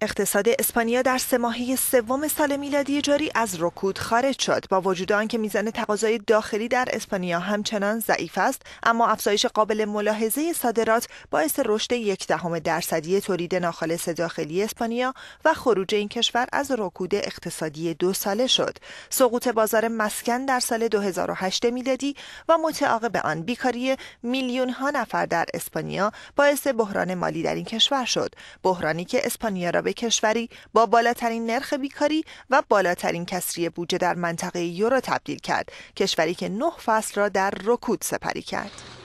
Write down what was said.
اقتصاد اسپانیا در سه ماهه سوم سال میلادی جاری از رکود خارج شد با وجود آنکه میزان تقاضای داخلی در اسپانیا همچنان ضعیف است اما افزایش قابل ملاحظه صادرات باعث رشد یک دهم درصدی تولید ناخالص داخلی اسپانیا و خروج این کشور از رکود اقتصادی دو ساله شد سقوط بازار مسکن در سال 2008 میلادی و متعاقب آن بیکاری میلیون ها نفر در اسپانیا باعث بحران مالی در این کشور شد بحرانی که اسپانیا را به کشوری با بالاترین نرخ بیکاری و بالاترین کسری بودجه در منطقه یورو تبدیل کرد کشوری که نه فصل را در رکود سپری کرد